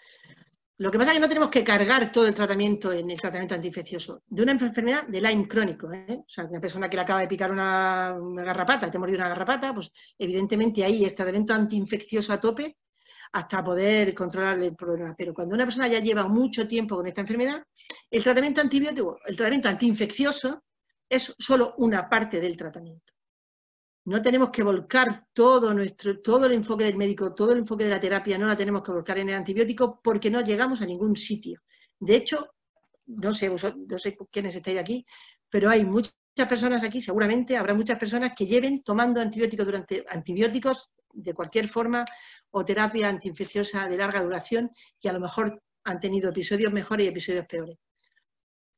Lo que pasa es que no tenemos que cargar todo el tratamiento en el tratamiento antiinfeccioso de una enfermedad de Lyme crónico. ¿eh? O sea, una persona que le acaba de picar una, garrapata, te ha una garrapata, pues evidentemente ahí es tratamiento antiinfeccioso a tope hasta poder controlar el problema. Pero cuando una persona ya lleva mucho tiempo con esta enfermedad, el tratamiento antibiótico, el tratamiento antiinfeccioso, es solo una parte del tratamiento. No tenemos que volcar todo, nuestro, todo el enfoque del médico, todo el enfoque de la terapia, no la tenemos que volcar en el antibiótico porque no llegamos a ningún sitio. De hecho, no sé, no sé quiénes estáis aquí, pero hay muchas personas aquí, seguramente habrá muchas personas que lleven tomando antibióticos durante antibióticos de cualquier forma o terapia antiinfecciosa de larga duración que a lo mejor han tenido episodios mejores y episodios peores.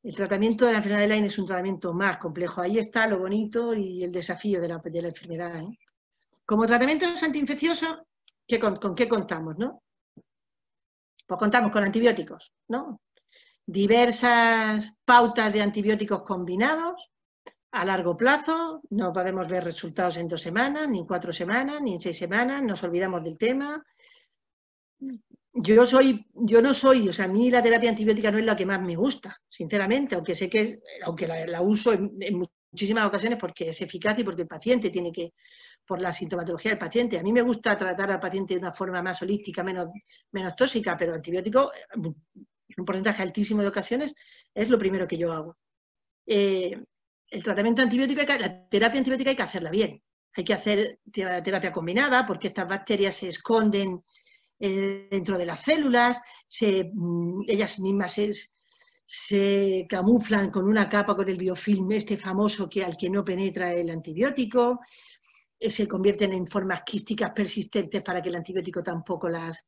El tratamiento de la enfermedad de Lyme es un tratamiento más complejo. Ahí está lo bonito y el desafío de la, enfermedad. ¿eh? Como tratamientos antiinfecciosos, con, qué contamos? No? Pues contamos con antibióticos, ¿no? diversas pautas de antibióticos combinados, a largo plazo, no podemos ver resultados en dos semanas, ni en cuatro semanas, ni en seis semanas, nos olvidamos del tema. Yo, soy, yo no soy, o sea, a mí la terapia antibiótica no es la que más me gusta, sinceramente, aunque sé que, aunque la, uso en, muchísimas ocasiones porque es eficaz y porque el paciente tiene que, por la sintomatología del paciente. A mí me gusta tratar al paciente de una forma más holística, menos, menos tóxica, pero antibiótico, en un porcentaje altísimo de ocasiones, es lo primero que yo hago. Eh, el tratamiento antibiótico, la terapia antibiótica hay que hacerla bien. Hay que hacer terapia combinada porque estas bacterias se esconden eh, dentro de las células, mm, ellas mismas se, camuflan con una capa, con el biofilm este famoso que al que no penetra el antibiótico, eh, se convierten en formas quísticas persistentes para que el antibiótico tampoco las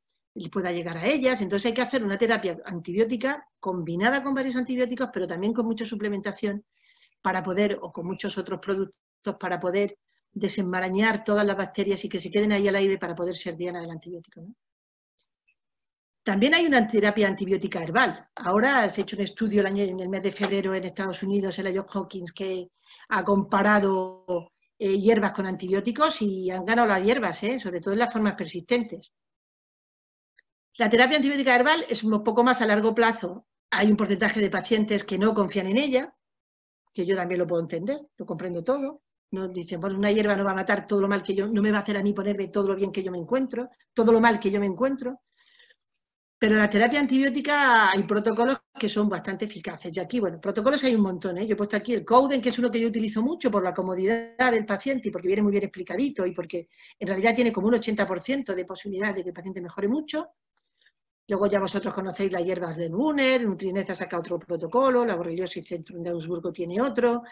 pueda llegar a ellas. Entonces hay que hacer una terapia antibiótica combinada con varios antibióticos, pero también con mucha suplementación para poder, o con muchos otros productos, para poder desenmarañar todas las bacterias y que se queden ahí al aire para poder ser diana del antibiótico. También hay una terapia antibiótica herbal. Ahora se ha hecho un estudio en el mes de febrero en Estados Unidos, en la Johns Hopkins, que ha comparado eh, hierbas con antibióticos y han ganado las hierbas, ¿eh? sobre todo en las formas persistentes. La terapia antibiótica herbal es un poco más a largo plazo. Hay un porcentaje de pacientes que no confían en ella, que yo también lo puedo entender, lo comprendo todo. Nos dicen, bueno, una hierba no va a matar todo lo mal que yo, no me va a hacer a mí ponerme todo lo bien que yo me encuentro, todo lo mal que yo me encuentro. Pero en la terapia antibiótica hay protocolos que son bastante eficaces. Y aquí, bueno, protocolos hay un montón. ¿eh? Yo he puesto aquí el Coden, que es uno que yo utilizo mucho por la comodidad del paciente y porque viene muy bien explicadito y porque en realidad tiene como un 80% de posibilidad de que el paciente mejore mucho. Luego ya vosotros conocéis las hierbas de NutriNez Nutrineza saca otro protocolo, la borreliosis centro de Augsburgo tiene otro,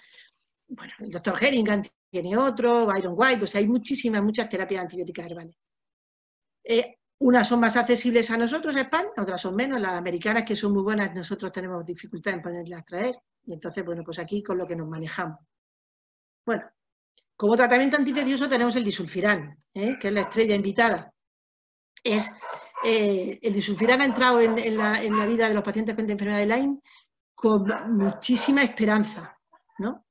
bueno, el doctor Heringan tiene otro, Byron White, o sea, hay muchísimas, muchas terapias antibióticas herbales. Eh, unas son más accesibles a nosotros a España, otras son menos, las americanas que son muy buenas, nosotros tenemos dificultad en ponerlas a traer, y entonces, bueno, pues aquí con lo que nos manejamos. Bueno, como tratamiento antifecioso tenemos el disulfirán, ¿eh? que es la estrella invitada. Es eh, el disulfirán ha entrado en, la, vida de los pacientes con enfermedad de Lyme con muchísima esperanza, ¿no?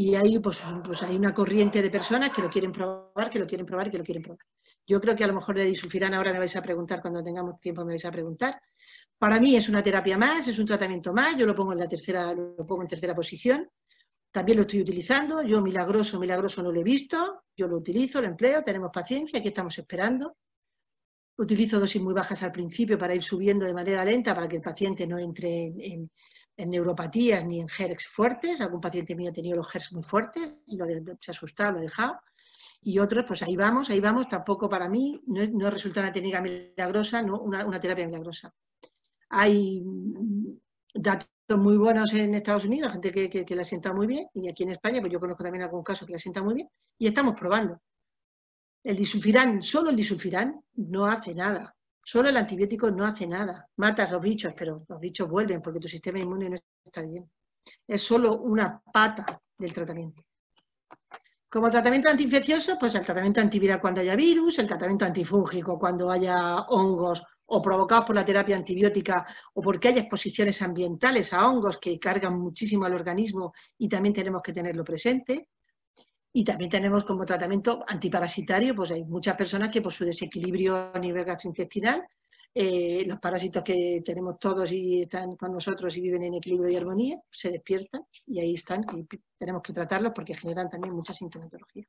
Y pues, pues, hay una corriente de personas que lo quieren probar, que lo quieren probar, que lo quieren probar. Yo creo que a lo mejor de disulfirán ahora me vais a preguntar, cuando tengamos tiempo me vais a preguntar. Para mí es una terapia más, es un tratamiento más, yo lo pongo en la tercera, lo pongo en tercera posición, también lo estoy utilizando, yo milagroso, milagroso no lo he visto, yo lo utilizo, lo empleo, tenemos paciencia, aquí estamos esperando. Utilizo dosis muy bajas al principio para ir subiendo de manera lenta para que el paciente no entre en, neuropatías ni en jerks fuertes. Algún paciente mío ha tenido los jerks muy fuertes y se ha asustado, lo ha dejado. Y otros, pues ahí vamos, ahí vamos. Tampoco para mí no, resulta una técnica milagrosa, no, una, terapia milagrosa. Hay datos muy buenos en Estados Unidos, gente que, que, que la sienta muy bien, y aquí en España, pues yo conozco también algún caso que la sienta muy bien, y estamos probando. El disulfirán, solo el disulfirán no hace nada. Solo el antibiótico no hace nada. Matas los bichos, pero los bichos vuelven porque tu sistema inmune no está bien. Es solo una pata del tratamiento. Como tratamiento antiinfeccioso, pues el tratamiento antiviral cuando haya virus, el tratamiento antifúngico cuando haya hongos o provocados por la terapia antibiótica o porque haya exposiciones ambientales a hongos que cargan muchísimo al organismo y también tenemos que tenerlo presente. Y también tenemos como tratamiento antiparasitario, pues hay muchas personas que por su desequilibrio a nivel gastrointestinal, eh, los parásitos que tenemos todos y están con nosotros y viven en equilibrio y armonía, se despiertan y ahí están y tenemos que tratarlos porque generan también mucha sintomatología.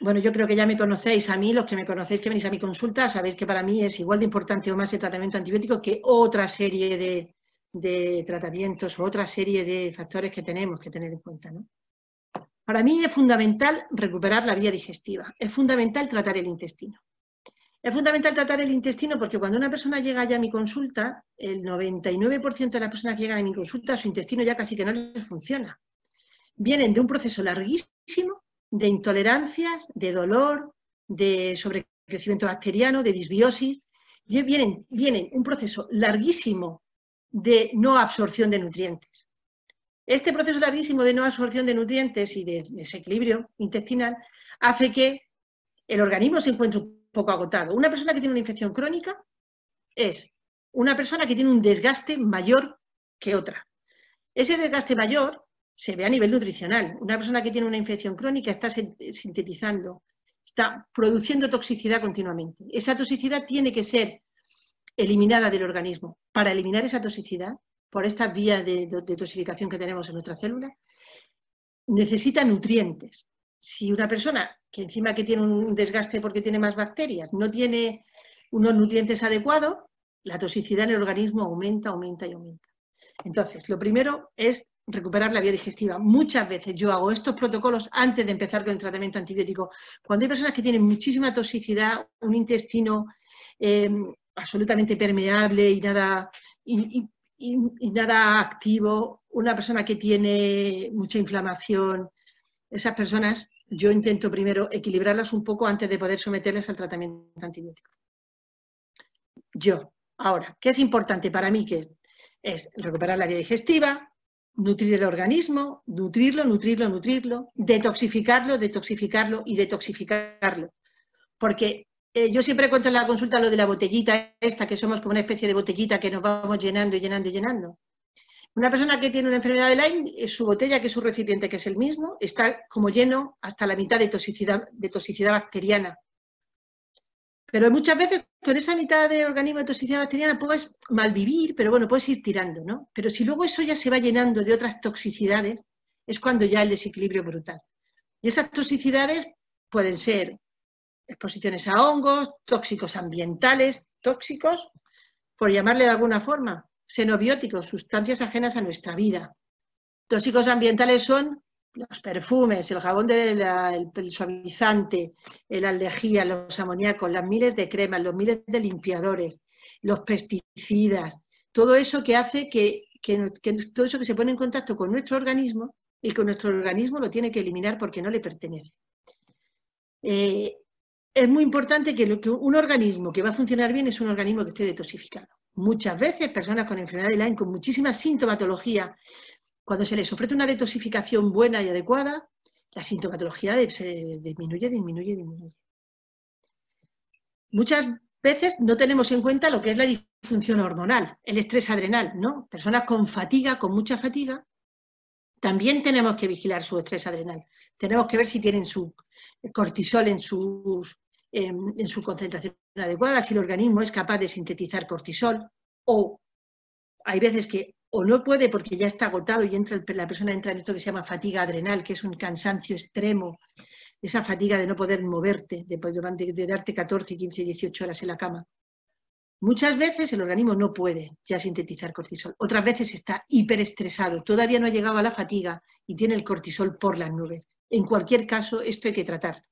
Bueno, yo creo que ya me conocéis a mí, los que me conocéis que venís a mi consulta, sabéis que para mí es igual de importante o más el tratamiento antibiótico que otra serie de, de tratamientos u otra serie de factores que tenemos que tener en cuenta. ¿no? Para mí es fundamental recuperar la vía digestiva, es fundamental tratar el intestino. Es fundamental tratar el intestino porque cuando una persona llega ya a mi consulta, el 99% de las personas que llegan a mi consulta, su intestino ya casi que no les funciona. Vienen de un proceso larguísimo de intolerancias, de dolor, de sobrecrecimiento bacteriano, de disbiosis. vienen, vienen un proceso larguísimo de no absorción de nutrientes. Este proceso larguísimo de no absorción de nutrientes y de desequilibrio intestinal hace que el organismo se encuentre un poco agotado. Una persona que tiene una infección crónica es una persona que tiene un desgaste mayor que otra. Ese desgaste mayor se ve a nivel nutricional. Una persona que tiene una infección crónica está sintetizando, está produciendo toxicidad continuamente. Esa toxicidad tiene que ser eliminada del organismo para eliminar esa toxicidad por esta vía de, de que tenemos en nuestra célula, necesita nutrientes. Si una persona que encima que tiene un desgaste porque tiene más bacterias, no tiene unos nutrientes adecuados, la toxicidad en el organismo aumenta, aumenta y aumenta. Entonces, lo primero es recuperar la vía digestiva. Muchas veces yo hago estos protocolos antes de empezar con el tratamiento antibiótico. Cuando hay personas que tienen muchísima toxicidad, un intestino eh, absolutamente permeable y nada, y, nada activo, una persona que tiene mucha inflamación, esas personas yo intento primero equilibrarlas un poco antes de poder someterlas al tratamiento antibiótico. Yo, ahora, ¿qué es importante para mí? Que es recuperar la vía digestiva, nutrir el organismo, nutrirlo, nutrirlo, nutrirlo, detoxificarlo, detoxificarlo y detoxificarlo. Porque eh, yo siempre cuento en la consulta lo de la botellita esta, que somos como una especie de botellita que nos vamos llenando y llenando y llenando. Una persona que tiene una enfermedad de Lyme, eh, su botella, que es su recipiente, que es el mismo, está como lleno hasta la mitad de toxicidad, de toxicidad bacteriana. Pero muchas veces con esa mitad de organismo de toxicidad bacteriana puedes malvivir, pero bueno, puedes ir tirando, ¿no? Pero si luego eso ya se va llenando de otras toxicidades, es cuando ya el desequilibrio es brutal. Y esas toxicidades pueden ser exposiciones a hongos, tóxicos ambientales, tóxicos, por llamarle de alguna forma, xenobióticos, sustancias ajenas a nuestra vida. Tóxicos ambientales son los perfumes, el jabón del el suavizante, la lejía, los amoníacos, las miles de cremas, los miles de limpiadores, los pesticidas, todo eso que hace que, todo eso que se pone en contacto con nuestro organismo y que nuestro organismo lo tiene que eliminar porque no le pertenece. Eh, es muy importante que, un organismo que va a funcionar bien es un organismo que esté detoxificado. Muchas veces personas con enfermedad de Lyme, con muchísima sintomatología, cuando se les ofrece una detoxificación buena y adecuada, la sintomatología se disminuye, disminuye, disminuye. Muchas veces no tenemos en cuenta lo que es la disfunción hormonal, el estrés adrenal, ¿no? Personas con fatiga, con mucha fatiga, también tenemos que vigilar su estrés adrenal. Tenemos que ver si tienen su cortisol en sus Em, en su concentración adecuada, si el organismo es capaz de sintetizar cortisol o hay veces que o no puede porque ya está agotado y entra, la persona entra en esto que se llama fatiga adrenal, que es un cansancio extremo, esa fatiga de no poder moverte, de, de, de darte 14, 15, 18 horas en la cama. Muchas veces el organismo no puede ya sintetizar cortisol, otras veces está hiperestresado, todavía no ha llegado a la fatiga y tiene el cortisol por las nubes. En cualquier caso, esto hay que tratar.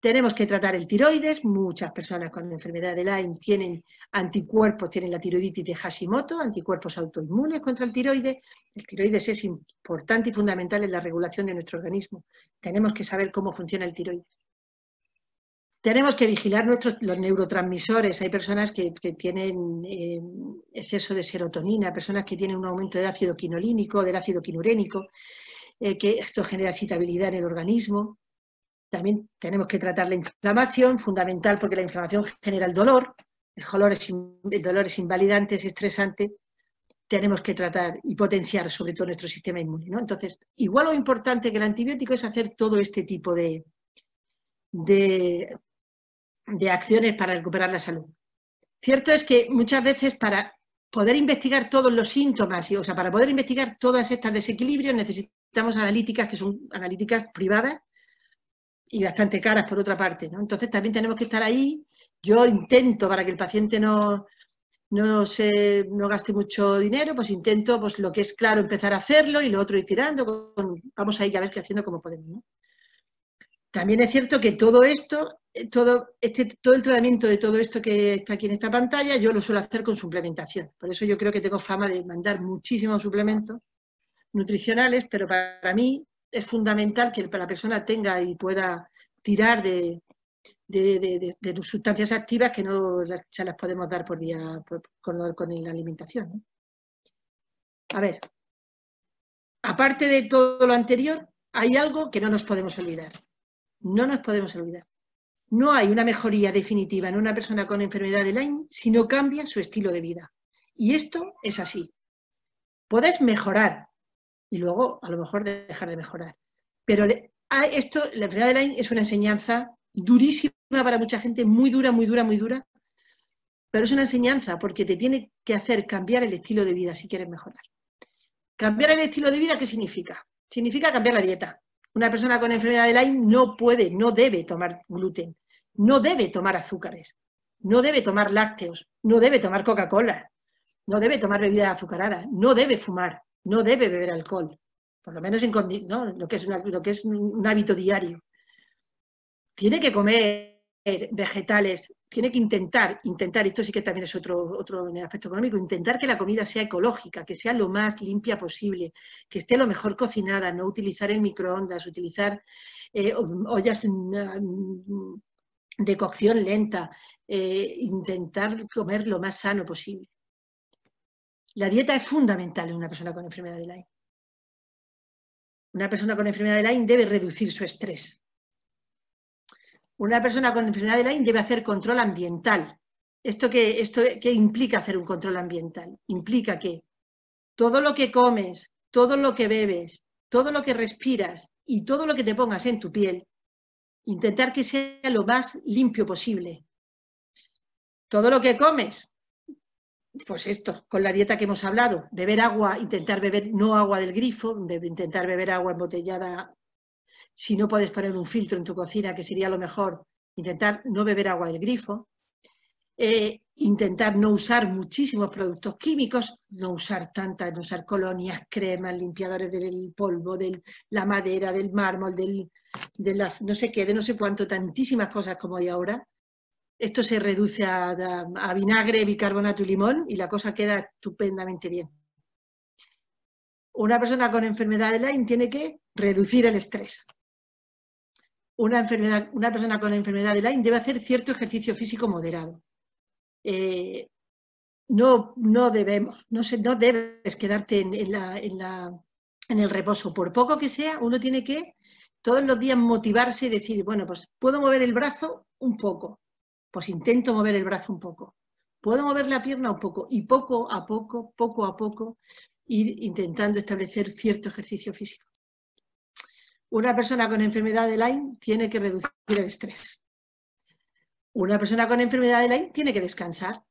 Tenemos que tratar el tiroides. Muchas personas con enfermedad de Lyme tienen anticuerpos, tienen la tiroiditis de Hashimoto, anticuerpos autoinmunes contra el tiroides. El tiroides es importante y fundamental en la regulación de nuestro organismo. Tenemos que saber cómo funciona el tiroides. Tenemos que vigilar nuestros, los neurotransmisores. Hay personas que, tienen eh, exceso de serotonina, personas que tienen un aumento de ácido quinolínico, del ácido quinurénico, eh, que esto genera excitabilidad en el organismo también tenemos que tratar la inflamación, fundamental porque la inflamación genera el dolor, el dolor es, el dolor es invalidante, es estresante, tenemos que tratar y potenciar sobre todo nuestro sistema inmune. ¿no? Entonces, igual lo importante que el antibiótico es hacer todo este tipo de, de, acciones para recuperar la salud. Cierto es que muchas veces para poder investigar todos los síntomas, y, o sea, para poder investigar todas estas desequilibrios necesitamos analíticas que son analíticas privadas y bastante caras por otra parte. ¿no? Entonces también tenemos que estar ahí. Yo intento para que el paciente no, no, se, no gaste mucho dinero, pues intento pues lo que es claro empezar a hacerlo y lo otro ir tirando. Con, vamos ir a ver qué haciendo como podemos. ¿no? También es cierto que todo esto, eh, todo, este, todo el tratamiento de todo esto que está aquí en esta pantalla, yo lo suelo hacer con suplementación. Por eso yo creo que tengo fama de mandar muchísimos suplementos nutricionales, pero para mí es fundamental que la persona tenga y pueda tirar de, de, sustancias activas que no se las podemos dar por día con, la alimentación. A ver, aparte de todo lo anterior, hay algo que no nos podemos olvidar. No nos podemos olvidar. No hay una mejoría definitiva en una persona con enfermedad de Lyme si no cambia su estilo de vida. Y esto es así. Podés mejorar, y luego a lo mejor dejar de mejorar. Pero ah, esto, la enfermedad de Lyme es una enseñanza durísima para mucha gente, muy dura, muy dura, muy dura, pero es una enseñanza porque te tiene que hacer cambiar el estilo de vida si quieres mejorar. Cambiar el estilo de vida, ¿qué significa? Significa cambiar la dieta. Una persona con enfermedad de Lyme no puede, no debe tomar gluten, no debe tomar azúcares, no debe tomar lácteos, no debe tomar Coca-Cola, no debe tomar bebidas azucaradas, no debe fumar, no debe beber alcohol, por lo menos en, lo, que es un hábito diario. Tiene que comer vegetales, tiene que intentar, intentar, esto sí que también es otro, otro aspecto económico, intentar que la comida sea ecológica, que sea lo más limpia posible, que esté lo mejor cocinada, no utilizar el microondas, utilizar eh, ollas ah, de cocción lenta, eh, intentar comer lo más sano posible. La dieta es fundamental en una persona con enfermedad de Lyme. Una persona con enfermedad de Lyme debe reducir su estrés. Una persona con enfermedad de Lyme debe hacer control ambiental. ¿Esto qué, esto qué implica hacer un control ambiental? Implica que todo lo que comes, todo lo que bebes, todo lo que respiras y todo lo que te pongas en tu piel, intentar que sea lo más limpio posible. Todo lo que comes, pues esto, con la dieta que hemos hablado, beber agua, intentar beber no agua del grifo, intentar beber agua embotellada, si no puedes poner un filtro en tu cocina, que sería lo mejor, intentar no beber agua del grifo, eh, intentar no usar muchísimos productos químicos, no usar tantas, no usar colonias, cremas, limpiadores del polvo, de la madera, del mármol, de las, no sé qué, de no sé cuánto, tantísimas cosas como hay ahora, esto se reduce a, vinagre, bicarbonato y limón y la cosa queda estupendamente bien. Una persona con enfermedad de Lyme tiene que reducir el estrés. Una, persona con enfermedad de Lyme debe hacer cierto ejercicio físico moderado. Eh, no, no debemos, no, no debes quedarte en, el reposo. Por poco que sea, uno tiene que todos los días motivarse y decir, bueno, pues puedo mover el brazo un poco, pues intento mover el brazo un poco. Puedo mover la pierna un poco y poco a poco, poco a poco, ir intentando establecer cierto ejercicio físico. Una persona con enfermedad de Lyme tiene que reducir el estrés. Una persona con enfermedad de Lyme tiene que descansar.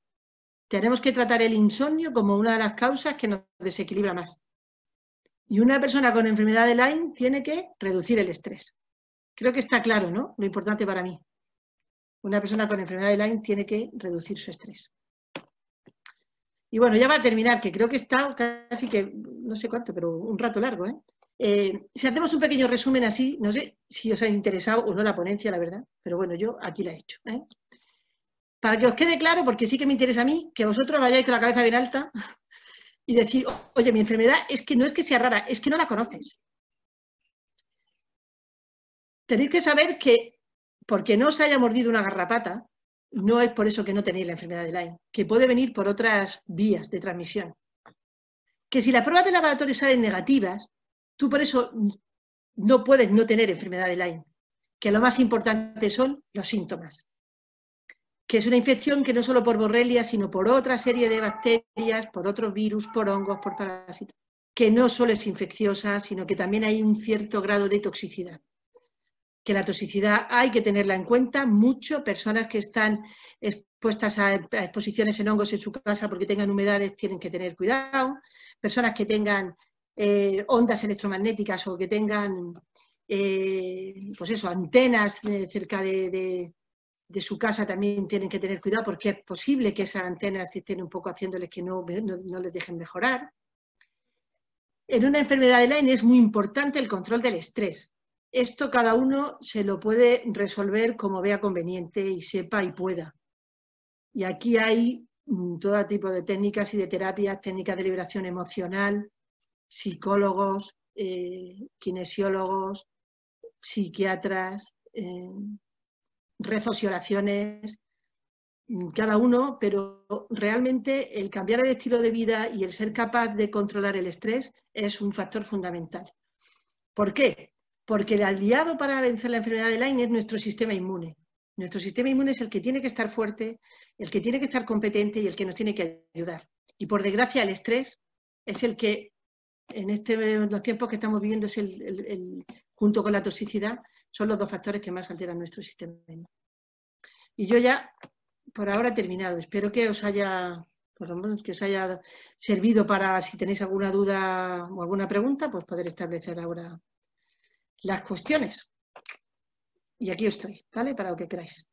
Tenemos que tratar el insomnio como una de las causas que nos desequilibra más. Y una persona con enfermedad de Lyme tiene que reducir el estrés. Creo que está claro, ¿no? Lo importante para mí una persona con enfermedad de Lyme tiene que reducir su estrés. Y bueno, ya va a terminar, que creo que está casi que, no sé cuánto, pero un rato largo. ¿eh? Eh, si hacemos un pequeño resumen así, no sé si os ha interesado o no la ponencia, la verdad, pero bueno, yo aquí la he hecho. ¿eh? Para que os quede claro, porque sí que me interesa a mí, que vosotros vayáis con la cabeza bien alta y decir, oye, mi enfermedad es que no es que sea rara, es que no la conoces. Tenéis que saber que porque no se haya mordido una garrapata, no es por eso que no tenéis la enfermedad de Lyme, que puede venir por otras vías de transmisión. Que si las pruebas de laboratorio salen negativas, tú por eso no puedes no tener enfermedad de Lyme, que lo más importante son los síntomas. Que es una infección que no solo por borrelia, sino por otra serie de bacterias, por otros virus, por hongos, por parásitos, que no solo es infecciosa, sino que también hay un cierto grado de toxicidad que la toxicidad hay que tenerla en cuenta mucho, personas que están expuestas a, exposiciones en hongos en su casa porque tengan humedades tienen que tener cuidado, personas que tengan eh, ondas electromagnéticas o que tengan eh, pues eso, antenas eh, cerca de, su casa también tienen que tener cuidado porque es posible que esas antenas estén un poco haciéndoles que no, no, les dejen mejorar. En una enfermedad de Lyme es muy importante el control del estrés esto cada uno se lo puede resolver como vea conveniente y sepa y pueda. Y aquí hay mm, todo tipo de técnicas y de terapias, técnicas de liberación emocional, psicólogos, eh, kinesiólogos, psiquiatras, eh, rezos y oraciones, mm, cada uno, pero realmente el cambiar el estilo de vida y el ser capaz de controlar el estrés es un factor fundamental. ¿Por qué? porque el aliado para vencer la enfermedad de Lyme es nuestro sistema inmune. Nuestro sistema inmune es el que tiene que estar fuerte, el que tiene que estar competente y el que nos tiene que ayudar. Y por desgracia el estrés es el que en, este, los tiempos que estamos viviendo, es junto con la toxicidad, son los dos factores que más alteran nuestro sistema inmune. Y yo ya, por ahora he terminado. Espero que os haya por lo menos que os haya servido para, si tenéis alguna duda o alguna pregunta, pues poder establecer ahora las cuestiones. Y aquí estoy, ¿vale? Para lo que queráis.